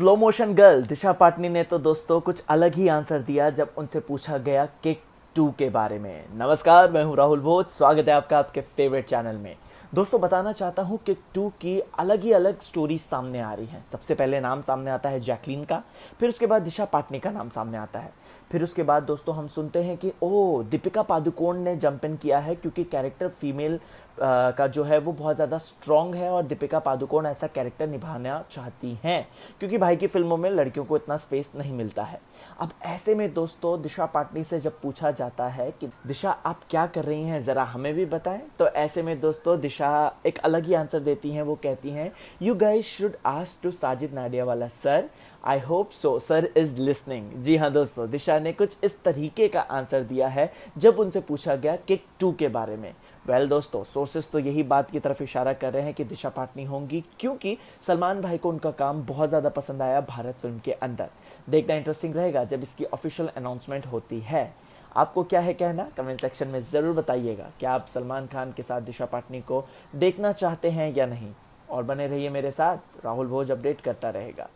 slow motion girl Disha Patani ने तो दोस्तों कुछ अलग ही आंसर दिया जब उनसे पूछा गया किक टू के बारे में नमस्कार मैं हूं राहुल भोज स्वागत है आपका आपके फेवरेट चैनल में दोस्तों बताना चाहता हूँ किक टू की अलग ही अलग स्टोरी सामने आ रही हैं सबसे पहले नाम सामने आता है जैकलीन का फिर उसके बाद दिशा पाटनी का नाम सामने आता है फिर उसके बाद दोस्तों हम सुनते हैं कि ओ दीपिका पादुकोण ने जंप इन किया है क्योंकि कैरेक्टर फीमेल का जो है वो बहुत ज़्यादा स्ट्रांग है और दीपिका पादुकोण ऐसा कैरेक्टर निभाना चाहती हैं क्योंकि भाई की फिल्मों में लड़कियों को इतना स्पेस नहीं मिलता है अब ऐसे में दोस्तों दिशा पाटनी से जब पूछा जाता है कि दिशा आप क्या कर रही हैं ज़रा हमें भी बताएं तो ऐसे में दोस्तों दिशा शाह एक अलग ही आंसर देती हैं वो कहती हैं you guys should ask to Sajid Nadiadwala sir I hope so sir is listening जी हाँ दोस्तों दिशा ने कुछ इस तरीके का आंसर दिया है जब उनसे पूछा गया किक टू के बारे में वेल well, दोस्तों सोर्सेस तो यही बात की तरफ इशारा कर रहे हैं कि दिशा पाटनी होंगी क्योंकि सलमान भाई को उनका काम बहुत ज़्यादा पसंद आया भारत फिल्म के अंदर देखना इंटरेस्टिंग रहेगा जब इसकी ऑफिशियल अनाउंसमेंट होती है आपको क्या है कहना कमेंट सेक्शन में ज़रूर बताइएगा क्या आप सलमान खान के साथ दिशा पाटनी को देखना चाहते हैं या नहीं और बने रहिए मेरे साथ राहुल भोज अपडेट करता रहेगा